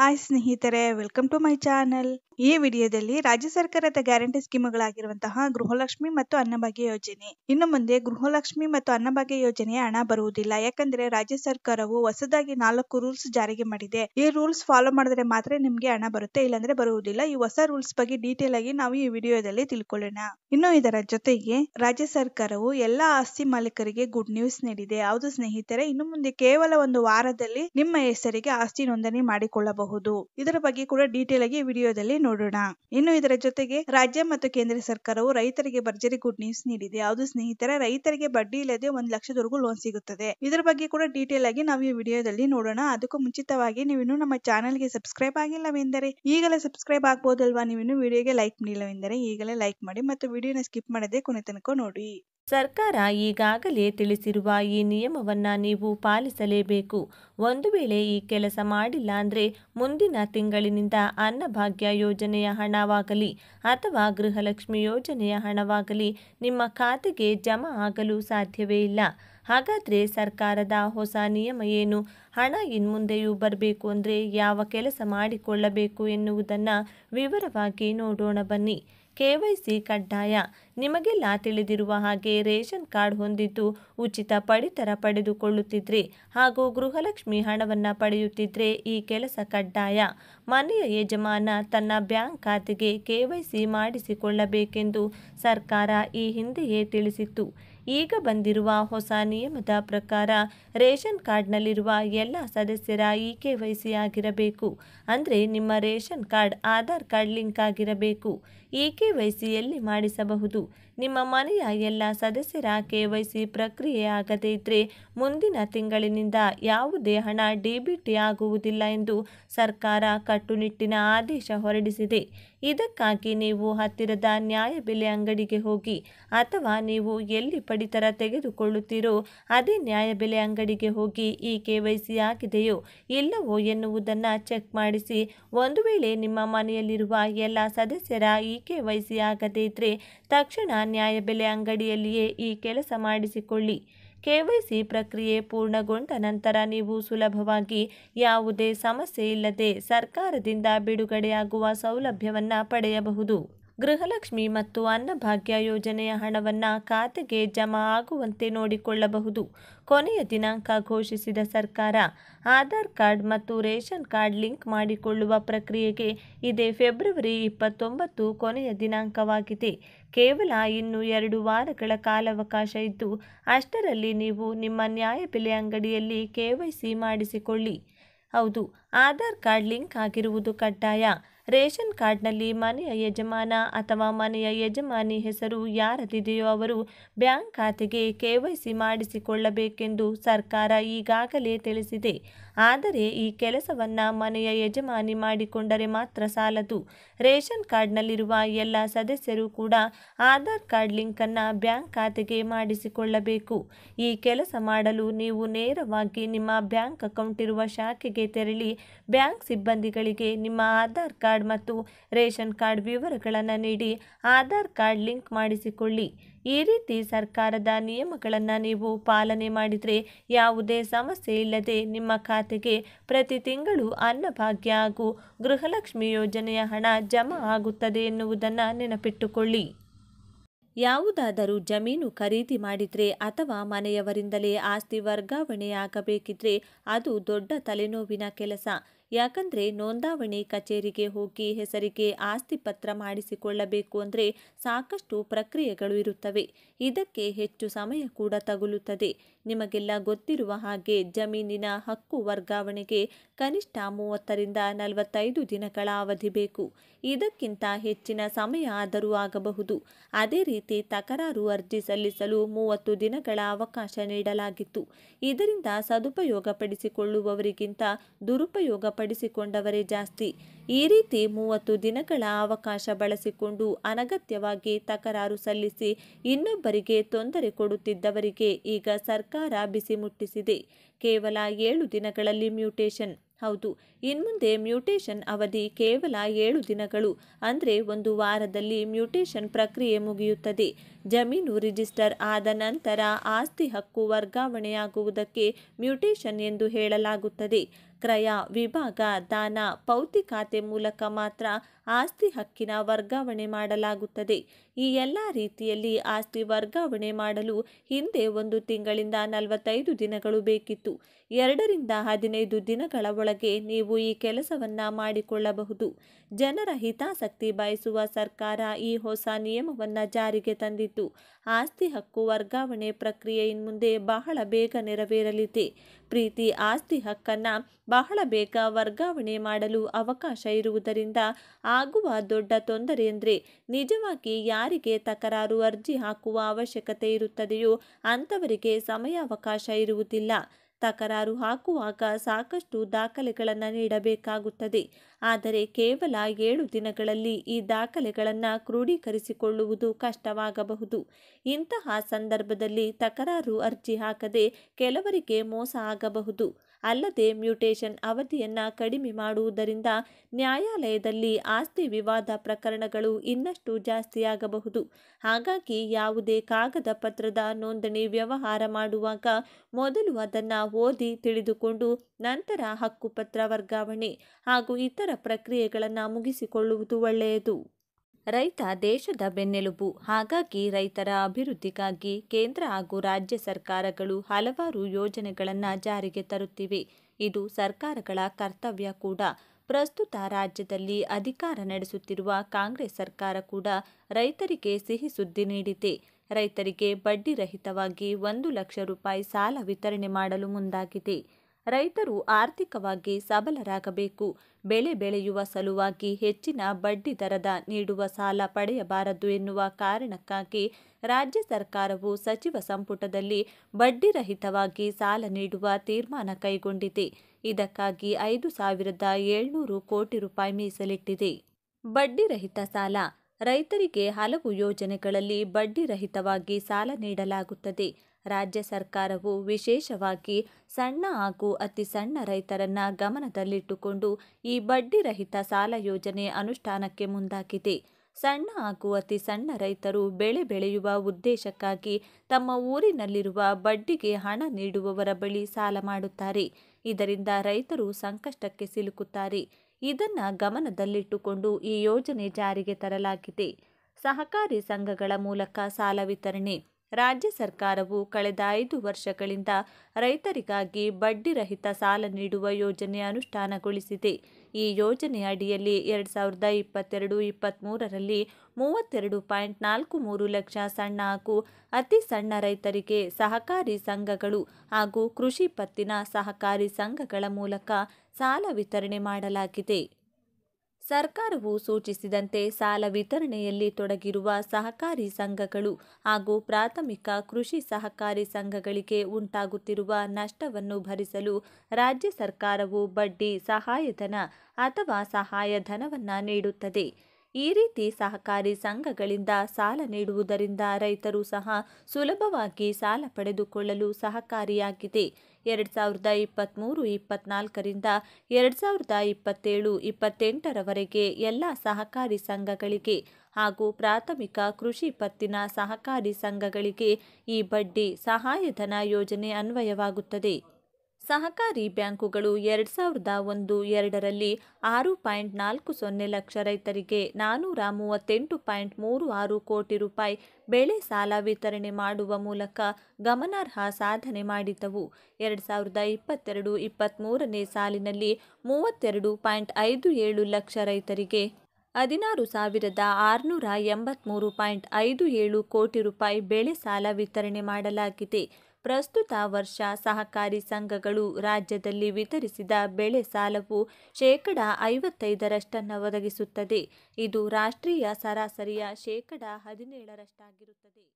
hi ಸ್ನೇಹಿತರೆ welcome to my channel ಈ ವಿಡಿಯೋದಲ್ಲಿ ರಾಜ್ಯ ಸರ್ಕಾರದ ಗ್ಯಾರಂಟಿ ಸ್ಕೀಮ್ಗಳಾಗಿರುವಂತಹ ಗೃಹಲಕ್ಷ್ಮಿ ಮತ್ತು ಅನ್ನಭಾಗ್ಯ ಯೋಜನೆ ಇನ್ನು ಮುಂದೆ ಗೃಹಲಕ್ಷ್ಮಿ ಮತ್ತು ಅನ್ನಭಾಗ್ಯ ಯೋಜನೆಯ ಹಣ ಬರುವುದಿಲ್ಲ ಯಾಕಂದ್ರೆ ರಾಜ್ಯ ಸರ್ಕಾರವು ಹೊಸದಾಗಿ ನಾಲ್ಕು ರೂಲ್ಸ್ ಜಾರಿಗೆ ಮಾಡಿದೆ ಈ ರೂಲ್ಸ್ ಫಾಲೋ ಮಾಡಿದ್ರೆ ಮಾತ್ರ ನಿಮ್ಗೆ ಹಣ ಬರುತ್ತೆ ಇಲ್ಲಾಂದ್ರೆ ಬರುವುದಿಲ್ಲ ಈ ಹೊಸ ರೂಲ್ಸ್ ಬಗ್ಗೆ ಡೀಟೇಲ್ ಆಗಿ ನಾವು ಈ ವಿಡಿಯೋದಲ್ಲಿ ತಿಳ್ಕೊಳ್ಳೋಣ ಇನ್ನು ಇದರ ಜೊತೆಗೆ ರಾಜ್ಯ ಸರ್ಕಾರವು ಎಲ್ಲಾ ಆಸ್ತಿ ಮಾಲೀಕರಿಗೆ ಗುಡ್ ನ್ಯೂಸ್ ನೀಡಿದೆ ಹೌದು ಸ್ನೇಹಿತರೆ ಇನ್ನು ಮುಂದೆ ಕೇವಲ ಒಂದು ವಾರದಲ್ಲಿ ನಿಮ್ಮ ಹೆಸರಿಗೆ ಆಸ್ತಿ ನೋಂದಣಿ ಮಾಡಿಕೊಳ್ಳಬಹುದು ಮಾಡಬಹುದು ಇದರ ಬಗ್ಗೆ ಕೂಡ ಡೀಟೇಲ್ ಆಗಿ ವಿಡಿಯೋದಲ್ಲಿ ನೋಡೋಣ ಇನ್ನು ಇದರ ಜೊತೆಗೆ ರಾಜ್ಯ ಮತ್ತು ಕೇಂದ್ರ ಸರ್ಕಾರವು ರೈತರಿಗೆ ಭರ್ಜರಿ ಗುಡ್ ನ್ಯೂಸ್ ನೀಡಿದೆ ಯಾವುದು ಸ್ನೇಹಿತರ ರೈತರಿಗೆ ಬಡ್ಡಿ ಇಲ್ಲದೆ ಒಂದು ಲಕ್ಷದವರೆಗೂ ಲೋನ್ ಸಿಗುತ್ತದೆ ಇದರ ಬಗ್ಗೆ ಕೂಡ ಡೀಟೇಲ್ ಆಗಿ ನಾವು ಈ ವಿಡಿಯೋದಲ್ಲಿ ನೋಡೋಣ ಅದಕ್ಕೂ ಮುಂಚಿತವಾಗಿ ನೀವಿನ್ನು ನಮ್ಮ ಚಾನೆಲ್ ಗೆ ಸಬ್ಸ್ಕ್ರೈಬ್ ಆಗಿಲ್ಲವೆಂದರೆ ಈಗಲೇ ಸಬ್ಸ್ಕ್ರೈಬ್ ಆಗ್ಬೋದಲ್ವಾ ನೀವಿನ್ನು ವಿಡಿಯೋಗೆ ಲೈಕ್ ಮಾಡಿಲ್ಲವೆಂದರೆ ಈಗಲೇ ಲೈಕ್ ಮಾಡಿ ಮತ್ತು ವಿಡಿಯೋನ ಸ್ಕಿಪ್ ಮಾಡದೆ ಕೊನೆ ತನಕ ನೋಡಿ ಸರ್ಕಾರ ಈಗಾಗಲೇ ತಿಳಿಸಿರುವ ಈ ನಿಯಮವನ್ನು ನೀವು ಪಾಲಿಸಲೇಬೇಕು ಒಂದು ವೇಳೆ ಈ ಕೆಲಸ ಮಾಡಿಲ್ಲ ಅಂದರೆ ಮುಂದಿನ ತಿಂಗಳಿನಿಂದ ಅನ್ನಭಾಗ್ಯ ಯೋಜನೆಯ ಹಣವಾಗಲಿ ಅಥವಾ ಗೃಹಲಕ್ಷ್ಮಿ ಯೋಜನೆಯ ಹಣವಾಗಲಿ ನಿಮ್ಮ ಖಾತೆಗೆ ಜಮಾ ಆಗಲು ಸಾಧ್ಯವೇ ಇಲ್ಲ ಹಾಗಾದರೆ ಸರ್ಕಾರದ ಹೊಸ ನಿಯಮ ಏನು ಹಣ ಇನ್ಮುಂದೆಯೂ ಬರಬೇಕು ಅಂದರೆ ಯಾವ ಕೆಲಸ ಮಾಡಿಕೊಳ್ಳಬೇಕು ಎನ್ನುವುದನ್ನು ವಿವರವಾಗಿ ನೋಡೋಣ ಬನ್ನಿ ಕೆ ಸಿ ಕಡ್ಡಾಯ ನಿಮಗೆಲ್ಲ ತಿಳಿದಿರುವ ಹಾಗೆ ರೇಷನ್ ಕಾರ್ಡ್ ಹೊಂದಿದ್ದು ಉಚಿತ ಪಡಿತರ ಪಡೆದುಕೊಳ್ಳುತ್ತಿದ್ರಿ ಹಾಗೂ ಗೃಹಲಕ್ಷ್ಮಿ ಹಣವನ್ನು ಪಡೆಯುತ್ತಿದ್ರೆ ಈ ಕೆಲಸ ಕಡ್ಡಾಯ ಮನೆಯ ಯಜಮಾನ ತನ್ನ ಬ್ಯಾಂಕ್ ಖಾತೆಗೆ ಕೆವೈಸಿ ಮಾಡಿಸಿಕೊಳ್ಳಬೇಕೆಂದು ಸರ್ಕಾರ ಈ ಹಿಂದೆಯೇ ತಿಳಿಸಿತ್ತು ಈಗ ಬಂದಿರುವ ಹೊಸ ನಿಯಮದ ಪ್ರಕಾರ ರೇಷನ್ ಕಾರ್ಡ್ನಲ್ಲಿರುವ ಎಲ್ಲ ಸದಸ್ಯರ ಇ ಕೆ ವೈ ಆಗಿರಬೇಕು ಅಂದರೆ ನಿಮ್ಮ ration card Aadhaar card link ಆಗಿರಬೇಕು ಇ ಕೆ ವೈ ಮಾಡಿಸಬಹುದು ನಿಮ್ಮ ಮನೆಯ ಎಲ್ಲ ಸದಸ್ಯರ ಸಿ ಪ್ರಕ್ರಿಯೆ ಆಗದೇ ಇದ್ದರೆ ಮುಂದಿನ ತಿಂಗಳಿನಿಂದ ಯಾವುದೇ ಹಣ ಡಿಬಿಟಿ ಆಗುವುದಿಲ್ಲ ಎಂದು ಸರ್ಕಾರ ಕಟ್ಟುನಿಟ್ಟಿನ ಆದೇಶ ಹೊರಡಿಸಿದೆ ಇದಕ್ಕಾಗಿ ನೀವು ಹತ್ತಿರದ ನ್ಯಾಯಬೆಲೆ ಅಂಗಡಿಗೆ ಹೋಗಿ ಅಥವಾ ನೀವು ಎಲ್ಲಿ ಪಡಿತರ ತೆಗೆದುಕೊಳ್ಳುತ್ತೀರೋ ಅದೇ ನ್ಯಾಯಬೆಲೆ ಅಂಗಡಿಗೆ ಹೋಗಿ ಈ ಕೆ ಸಿ ಆಗಿದೆಯೋ ಇಲ್ಲವೋ ಎನ್ನುವುದನ್ನು ಚೆಕ್ ಮಾಡಿಸಿ ಒಂದು ವೇಳೆ ನಿಮ್ಮ ಮನೆಯಲ್ಲಿರುವ ಎಲ್ಲ ಸದಸ್ಯರ ಈ ಸಿ ಆಗದೇ ಇದ್ದರೆ ತಕ್ಷಣ ನ್ಯಾಯಬೆಲೆ ಅಂಗಡಿಯಲ್ಲಿಯೇ ಈ ಕೆಲಸ ಮಾಡಿಸಿಕೊಳ್ಳಿ ಕೆವೈಸಿ ಪ್ರಕ್ರಿಯೆ ಪೂರ್ಣಗೊಂಡ ನಂತರ ನೀವು ಸುಲಭವಾಗಿ ಯಾವುದೇ ಸಮಸ್ಯೆ ಇಲ್ಲದೆ ಸರ್ಕಾರದಿಂದ ಬಿಡುಗಡೆಯಾಗುವ ಸೌಲಭ್ಯವನ್ನು ಪಡೆಯಬಹುದು ಗೃಹಲಕ್ಷ್ಮಿ ಮತ್ತು ಅನ್ನಭಾಗ್ಯ ಯೋಜನೆಯ ಹಣವನ್ನು ಖಾತೆಗೆ ಜಮಾ ಆಗುವಂತೆ ನೋಡಿಕೊಳ್ಳಬಹುದು ಕೊನೆಯ ದಿನಾಂಕ ಘೋಷಿಸಿದ ಸರ್ಕಾರ ಆಧಾರ್ ಕಾರ್ಡ್ ಮತ್ತು ರೇಷನ್ ಕಾರ್ಡ್ ಲಿಂಕ್ ಮಾಡಿಕೊಳ್ಳುವ ಪ್ರಕ್ರಿಯೆಗೆ ಇದೇ ಫೆಬ್ರವರಿ ಇಪ್ಪತ್ತೊಂಬತ್ತು ಕೊನೆಯ ದಿನಾಂಕವಾಗಿದೆ ಕೇವಲ ಇನ್ನು ಎರಡು ವಾರಗಳ ಕಾಲಾವಕಾಶ ಇದ್ದು ಅಷ್ಟರಲ್ಲಿ ನೀವು ನಿಮ್ಮ ನ್ಯಾಯಬೆಲೆ ಅಂಗಡಿಯಲ್ಲಿ ಕೆವೈಸಿ ಮಾಡಿಸಿಕೊಳ್ಳಿ ಹೌದು ಆಧಾರ್ ಕಾರ್ಡ್ ಲಿಂಕ್ ಆಗಿರುವುದು ಕಡ್ಡಾಯ ರೇಷನ್ ಕಾರ್ಡ್ನಲ್ಲಿ ಮನೆಯ ಯಜಮಾನ ಅಥವಾ ಮನೆಯ ಯಜಮಾನಿ ಹೆಸರು ಯಾರದಿದೆಯೋ ಅವರು ಬ್ಯಾಂಕ್ ಖಾತೆಗೆ ಕೆವೈಸಿ ಮಾಡಿಸಿಕೊಳ್ಳಬೇಕೆಂದು ಸರ್ಕಾರ ಈಗಾಗಲೇ ತಿಳಿಸಿದೆ ಆದರೆ ಈ ಕೆಲಸವನ್ನು ಮನೆಯ ಯಜಮಾನಿ ಮಾಡಿಕೊಂಡರೆ ಮಾತ್ರ ಸಾಲದು ರೇಷನ್ ಕಾರ್ಡ್ನಲ್ಲಿರುವ ಎಲ್ಲ ಸದಸ್ಯರು ಕೂಡ ಆಧಾರ್ ಕಾರ್ಡ್ ಲಿಂಕನ್ನು ಬ್ಯಾಂಕ್ ಖಾತೆಗೆ ಮಾಡಿಸಿಕೊಳ್ಳಬೇಕು ಈ ಕೆಲಸ ಮಾಡಲು ನೀವು ನೇರವಾಗಿ ನಿಮ್ಮ ಬ್ಯಾಂಕ್ ಅಕೌಂಟ್ ಇರುವ ಶಾಖೆಗೆ ತೆರಳಿ ಬ್ಯಾಂಕ್ ಸಿಬ್ಬಂದಿಗಳಿಗೆ ನಿಮ್ಮ ಆಧಾರ್ ಕಾರ್ಡ್ ಮತ್ತು ರೇಷನ್ ಕಾರ್ಡ್ ವಿವರಗಳನ್ನು ನೀಡಿ ಆಧಾರ್ ಕಾರ್ಡ್ ಲಿಂಕ್ ಮಾಡಿಸಿಕೊಳ್ಳಿ ಈ ರೀತಿ ಸರ್ಕಾರದ ನಿಯಮಗಳನ್ನು ನೀವು ಪಾಲನೆ ಮಾಡಿದರೆ ಯಾವುದೇ ಸಮಸ್ಯೆ ಇಲ್ಲದೆ ನಿಮ್ಮ ಖಾತೆಗೆ ಪ್ರತಿ ತಿಂಗಳು ಅನ್ನಭಾಗ್ಯ ಹಾಗೂ ಗೃಹಲಕ್ಷ್ಮಿ ಯೋಜನೆಯ ಹಣ ಜಮಾ ಆಗುತ್ತದೆ ಎನ್ನುವುದನ್ನು ನೆನಪಿಟ್ಟುಕೊಳ್ಳಿ ಯಾವುದಾದರೂ ಜಮೀನು ಖರೀದಿ ಮಾಡಿದರೆ ಅಥವಾ ಮನೆಯವರಿಂದಲೇ ಆಸ್ತಿ ವರ್ಗಾವಣೆಯಾಗಬೇಕಿದ್ರೆ ಅದು ದೊಡ್ಡ ತಲೆನೋವಿನ ಕೆಲಸ ಯಾಕಂದ್ರೆ ನೋಂದಾವಣಿ ಕಚೇರಿಗೆ ಹೋಗಿ ಹೆಸರಿಗೆ ಆಸ್ತಿ ಪತ್ರ ಮಾಡಿಸಿಕೊಳ್ಳಬೇಕು ಅಂದರೆ ಸಾಕಷ್ಟು ಪ್ರಕ್ರಿಯೆಗಳು ಇರುತ್ತವೆ ಇದಕ್ಕೆ ಹೆಚ್ಚು ಸಮಯ ಕೂಡ ತಗುಲುತ್ತದೆ ನಿಮಗೆಲ್ಲ ಗೊತ್ತಿರುವ ಹಾಗೆ ಜಮೀನಿನ ಹಕ್ಕು ವರ್ಗಾವಣೆಗೆ ಕನಿಷ್ಠ ಮೂವತ್ತರಿಂದ ನಲವತ್ತೈದು ದಿನಗಳ ಅವಧಿ ಬೇಕು ಇದಕ್ಕಿಂತ ಹೆಚ್ಚಿನ ಸಮಯ ಆದರೂ ಆಗಬಹುದು ಅದೇ ರೀತಿ ತಕರಾರು ಅರ್ಜಿ ಸಲ್ಲಿಸಲು ಮೂವತ್ತು ದಿನಗಳ ಅವಕಾಶ ನೀಡಲಾಗಿತ್ತು ಇದರಿಂದ ಸದುಪಯೋಗ ಪಡಿಸಿಕೊಳ್ಳುವವರಿಗಿಂತ ದುರುಪಯೋಗ ಪಡಿಸಿಕೊಂಡವರೇ ಜಾಸ್ತಿ ಈ ರೀತಿ ಮೂವತ್ತು ದಿನಗಳ ಅವಕಾಶ ಬಳಸಿಕೊಂಡು ಅನಗತ್ಯವಾಗಿ ತಕರಾರು ಸಲ್ಲಿಸಿ ಇನ್ನೊಬ್ಬರಿಗೆ ತೊಂದರೆ ಕೊಡುತ್ತಿದ್ದವರಿಗೆ ಈಗ ಸರ್ಕಾರ ಬಿಸಿ ಮುಟ್ಟಿಸಿದೆ ಕೇವಲ ಏಳು ದಿನಗಳಲ್ಲಿ ಮ್ಯೂಟೇಶನ್ ಹೌದು ಇನ್ಮುಂದೆ ಮ್ಯೂಟೇಷನ್ ಅವಧಿ ಕೇವಲ ಏಳು ದಿನಗಳು ಅಂದರೆ ಒಂದು ವಾರದಲ್ಲಿ ಮ್ಯೂಟೇಷನ್ ಪ್ರಕ್ರಿಯೆ ಮುಗಿಯುತ್ತದೆ ಜಮೀನು ರಿಜಿಸ್ಟರ್ ಆದ ನಂತರ ಆಸ್ತಿ ಹಕ್ಕು ವರ್ಗಾವಣೆಯಾಗುವುದಕ್ಕೆ ಮ್ಯೂಟೇಷನ್ ಎಂದು ಹೇಳಲಾಗುತ್ತದೆ ಕ್ರಯ ವಿಭಾಗ ದಾನ ಪೌತಿ ಖಾತೆ ಮೂಲಕ ಮಾತ್ರ ಆಸ್ತಿ ಹಕ್ಕಿನ ವರ್ಗಾವಣೆ ಮಾಡಲಾಗುತ್ತದೆ ಈ ಎಲ್ಲ ರೀತಿಯಲ್ಲಿ ಆಸ್ತಿ ವರ್ಗಾವಣೆ ಮಾಡಲು ಹಿಂದೆ ಒಂದು ತಿಂಗಳಿಂದ ನಲವತ್ತೈದು ದಿನಗಳು ಬೇಕಿತ್ತು ಎರಡರಿಂದ ಹದಿನೈದು ದಿನಗಳ ಒಳಗೆ ನೀವು ಈ ಕೆಲಸವನ್ನು ಮಾಡಿಕೊಳ್ಳಬಹುದು ಜನರ ಹಿತಾಸಕ್ತಿ ಬಯಸುವ ಸರ್ಕಾರ ಈ ಹೊಸ ನಿಯಮವನ್ನು ಜಾರಿಗೆ ತಂದಿತ್ತು ಆಸ್ತಿ ಹಕ್ಕು ವರ್ಗಾವಣೆ ಪ್ರಕ್ರಿಯೆ ಇನ್ಮುಂದೆ ಬಹಳ ಬೇಗ ನೆರವೇರಲಿದೆ ಪ್ರೀತಿ ಆಸ್ತಿ ಹಕ್ಕನ್ನು ಬಹಳ ಬೇಗ ವರ್ಗಾವಣೆ ಮಾಡಲು ಅವಕಾಶ ಇರುವುದರಿಂದ ಆಗುವ ದೊಡ್ಡ ತೊಂದರೆ ಎಂದರೆ ನಿಜವಾಗಿ ಯಾರಿಗೆ ತಕರಾರು ಅರ್ಜಿ ಹಾಕುವ ಅವಶ್ಯಕತೆ ಇರುತ್ತದೆಯೋ ಅಂಥವರಿಗೆ ಸಮಯಾವಕಾಶ ಇರುವುದಿಲ್ಲ ತಕರಾರು ಹಾಕುವಾಗ ಸಾಕಷ್ಟು ದಾಖಲೆಗಳನ್ನು ನೀಡಬೇಕಾಗುತ್ತದೆ ಆದರೆ ಕೇವಲ ಏಳು ದಿನಗಳಲ್ಲಿ ಈ ದಾಖಲೆಗಳನ್ನು ಕ್ರೋಢೀಕರಿಸಿಕೊಳ್ಳುವುದು ಕಷ್ಟವಾಗಬಹುದು ಇಂತಹ ಸಂದರ್ಭದಲ್ಲಿ ತಕರಾರು ಅರ್ಜಿ ಹಾಕದೆ ಕೆಲವರಿಗೆ ಮೋಸ ಆಗಬಹುದು ಅಲ್ಲದೆ ಮ್ಯೂಟೇಷನ್ ಅವಧಿಯನ್ನು ಕಡಿಮೆ ಮಾಡುವುದರಿಂದ ನ್ಯಾಯಾಲಯದಲ್ಲಿ ಆಸ್ತಿ ವಿವಾದ ಪ್ರಕರಣಗಳು ಇನ್ನಷ್ಟು ಜಾಸ್ತಿಯಾಗಬಹುದು ಹಾಗಾಗಿ ಯಾವುದೇ ಕಾಗದ ಪತ್ರದ ನೋಂದಣಿ ವ್ಯವಹಾರ ಮಾಡುವಾಗ ಮೊದಲು ಅದನ್ನು ಓದಿ ತಿಳಿದುಕೊಂಡು ನಂತರ ಹಕ್ಕುಪತ್ರ ವರ್ಗಾವಣೆ ಹಾಗೂ ಇತರ ಪ್ರಕ್ರಿಯೆಗಳನ್ನು ಮುಗಿಸಿಕೊಳ್ಳುವುದು ಒಳ್ಳೆಯದು ರೈತ ದೇಶದ ಬೆನ್ನೆಲುಬು ಹಾಗಾಗಿ ರೈತರ ಅಭಿವೃದ್ಧಿಗಾಗಿ ಕೇಂದ್ರ ಹಾಗೂ ರಾಜ್ಯ ಸರ್ಕಾರಗಳು ಹಲವಾರು ಯೋಜನೆಗಳನ್ನು ಜಾರಿಗೆ ತರುತ್ತಿವೆ ಇದು ಸರ್ಕಾರಗಳ ಕರ್ತವ್ಯ ಕೂಡ ಪ್ರಸ್ತುತ ರಾಜ್ಯದಲ್ಲಿ ಅಧಿಕಾರ ನಡೆಸುತ್ತಿರುವ ಕಾಂಗ್ರೆಸ್ ಸರ್ಕಾರ ಕೂಡ ರೈತರಿಗೆ ಸಿಹಿ ಸುದ್ದಿ ನೀಡಿದೆ ರೈತರಿಗೆ ಬಡ್ಡಿರಹಿತವಾಗಿ ಒಂದು ಲಕ್ಷ ರೂಪಾಯಿ ಸಾಲ ವಿತರಣೆ ಮಾಡಲು ಮುಂದಾಗಿದೆ ರೈತರು ಆರ್ಥಿಕವಾಗಿ ಸಬಲರಾಗಬೇಕು ಬೆಳೆ ಬೆಳೆಯುವ ಸಲುವಾಗಿ ಹೆಚ್ಚಿನ ಬಡ್ಡಿ ದರದ ನೀಡುವ ಸಾಲ ಪಡೆಯಬಾರದು ಎನ್ನುವ ಕಾರಣಕ್ಕಾಗಿ ರಾಜ್ಯ ಸರ್ಕಾರವು ಸಚಿವ ಸಂಪುಟದಲ್ಲಿ ಬಡ್ಡಿರಹಿತವಾಗಿ ಸಾಲ ನೀಡುವ ತೀರ್ಮಾನ ಕೈಗೊಂಡಿದೆ ಇದಕ್ಕಾಗಿ ಐದು ಸಾವಿರದ ಏಳ್ನೂರು ಕೋಟಿ ರೂಪಾಯಿ ಮೀಸಲಿಟ್ಟಿದೆ ಬಡ್ಡಿರಹಿತ ಸಾಲ ರೈತರಿಗೆ ಹಲವು ಯೋಜನೆಗಳಲ್ಲಿ ಬಡ್ಡಿರಹಿತವಾಗಿ ಸಾಲ ನೀಡಲಾಗುತ್ತದೆ ರಾಜ್ಯ ಸರ್ಕಾರವು ವಿಶೇಷವಾಗಿ ಸಣ್ಣ ಹಾಗೂ ಅತಿ ಸಣ್ಣ ರೈತರನ್ನ ಗಮನದಲ್ಲಿಟ್ಟುಕೊಂಡು ಈ ಬಡ್ಡಿರಹಿತ ಸಾಲ ಯೋಜನೆ ಅನುಷ್ಠಾನಕ್ಕೆ ಮುಂದಾಗಿದೆ ಸಣ್ಣ ಹಾಗೂ ಅತಿ ಸಣ್ಣ ರೈತರು ಬೆಳೆ ಬೆಳೆಯುವ ಉದ್ದೇಶಕ್ಕಾಗಿ ತಮ್ಮ ಊರಿನಲ್ಲಿರುವ ಬಡ್ಡಿಗೆ ಹಣ ನೀಡುವವರ ಬಳಿ ಸಾಲ ಮಾಡುತ್ತಾರೆ ಇದರಿಂದ ರೈತರು ಸಂಕಷ್ಟಕ್ಕೆ ಸಿಲುಕುತ್ತಾರೆ ಇದನ್ನು ಗಮನದಲ್ಲಿಟ್ಟುಕೊಂಡು ಈ ಯೋಜನೆ ಜಾರಿಗೆ ತರಲಾಗಿದೆ ಸಹಕಾರಿ ಸಂಘಗಳ ಮೂಲಕ ಸಾಲ ವಿತರಣೆ ರಾಜ್ಯ ಸರ್ಕಾರವು ಕಳೆದ ಐದು ವರ್ಷಗಳಿಂದ ರೈತರಿಗಾಗಿ ಬಡ್ಡಿರಹಿತ ಸಾಲ ನೀಡುವ ಯೋಜನೆ ಅನುಷ್ಠಾನಗೊಳಿಸಿದೆ ಈ ಯೋಜನೆ ಅಡಿಯಲ್ಲಿ ಎರಡು ಸಾವಿರದ ಇಪ್ಪತ್ತೆರಡು ಇಪ್ಪತ್ತ್ಮೂರರಲ್ಲಿ ಮೂವತ್ತೆರಡು ಪಾಯಿಂಟ್ ನಾಲ್ಕು ಮೂರು ಲಕ್ಷ ಸಣ್ಣ ಹಾಗೂ ಅತಿ ಸಣ್ಣ ರೈತರಿಗೆ ಸಹಕಾರಿ ಸಂಘಗಳು ಹಾಗೂ ಕೃಷಿ ಪತ್ತಿನ ಸಹಕಾರಿ ಸಂಘಗಳ ಮೂಲಕ ಸಾಲ ವಿತರಣೆ ಮಾಡಲಾಗಿದೆ ಸರ್ಕಾರವು ಸೂಚಿಸಿದಂತೆ ಸಾಲ ವಿತರಣೆಯಲ್ಲಿ ತೊಡಗಿರುವ ಸಹಕಾರಿ ಸಂಘಗಳು ಹಾಗೂ ಪ್ರಾಥಮಿಕ ಕೃಷಿ ಸಹಕಾರಿ ಸಂಘಗಳಿಗೆ ಉಂಟಾಗುತ್ತಿರುವ ನಷ್ಟವನ್ನು ಭರಿಸಲು ರಾಜ್ಯ ಸರ್ಕಾರವು ಬಡ್ಡಿ ಸಹಾಯಧನ ಅಥವಾ ಸಹಾಯಧನವನ್ನು ನೀಡುತ್ತದೆ ಈ ರೀತಿ ಸಹಕಾರಿ ಸಂಘಗಳಿಂದ ಸಾಲ ನೀಡುವುದರಿಂದ ರೈತರು ಸಹ ಸುಲಭವಾಗಿ ಸಾಲ ಪಡೆದುಕೊಳ್ಳಲು ಸಹಕಾರಿಯಾಗಿದೆ ಎರಡು ಸಾವಿರದ ಇಪ್ಪತ್ತ್ಮೂರು ಇಪ್ಪತ್ತ್ನಾಲ್ಕರಿಂದ ಎರಡು ಸಾವಿರದ ಇಪ್ಪತ್ತೇಳು ಇಪ್ಪತ್ತೆಂಟರವರೆಗೆ ಎಲ್ಲ ಸಹಕಾರಿ ಸಂಘಗಳಿಗೆ ಹಾಗೂ ಪ್ರಾಥಮಿಕ ಕೃಷಿ ಪತ್ತಿನ ಸಹಕಾರಿ ಸಂಘಗಳಿಗೆ ಈ ಬಡ್ಡಿ ಸಹಾಯಧನ ಯೋಜನೆ ಅನ್ವಯವಾಗುತ್ತದೆ ಸಹಕಾರಿ ಬ್ಯಾಂಕುಗಳು ಎರಡು ಸಾವಿರದ ಒಂದು ಎರಡರಲ್ಲಿ ಆರು ಪಾಯಿಂಟ್ ನಾಲ್ಕು ಸೊನ್ನೆ ಲಕ್ಷ ರೈತರಿಗೆ ನಾನ್ನೂರ ಮೂವತ್ತೆಂಟು ಪಾಯಿಂಟ್ ಮೂರು ಆರು ಕೋಟಿ ರೂಪಾಯಿ ಬೆಳೆ ಸಾಲ ವಿತರಣೆ ಮಾಡುವ ಮೂಲಕ ಗಮನಾರ್ಹ ಸಾಧನೆ ಮಾಡಿದ್ದವು ಎರಡು ಸಾವಿರದ ಇಪ್ಪತ್ತೆರಡು ಇಪ್ಪತ್ತ್ಮೂರನೇ ಸಾಲಿನಲ್ಲಿ ಮೂವತ್ತೆರಡು ಪಾಯಿಂಟ್ ಐದು ಏಳು ಲಕ್ಷ ರೈತರಿಗೆ ಹದಿನಾರು ಸಾವಿರದ ಆರುನೂರ ಎಂಬತ್ತ್ಮೂರು ಪಾಯಿಂಟ್ ಐದು ಏಳು ಕೋಟಿ ರೂಪಾಯಿ ಬೆಳೆ ಸಾಲ ವಿತರಣೆ ಮಾಡಲಾಗಿದೆ ಪ್ರಸ್ತುತ ವರ್ಷ ಸಹಕಾರಿ ಸಂಘಗಳು ರಾಜ್ಯದಲ್ಲಿ ವಿತರಿಸಿದ ಬೆಳೆ ಸಾಲವು ಶೇಕಡ ಐವತ್ತೈದರಷ್ಟನ್ನು ಒದಗಿಸುತ್ತದೆ ಇದು ರಾಷ್ಟ್ರೀಯ ಸರಾಸರಿಯ ಶೇಕಡ ಹದಿನೇಳರಷ್ಟಾಗಿರುತ್ತದೆ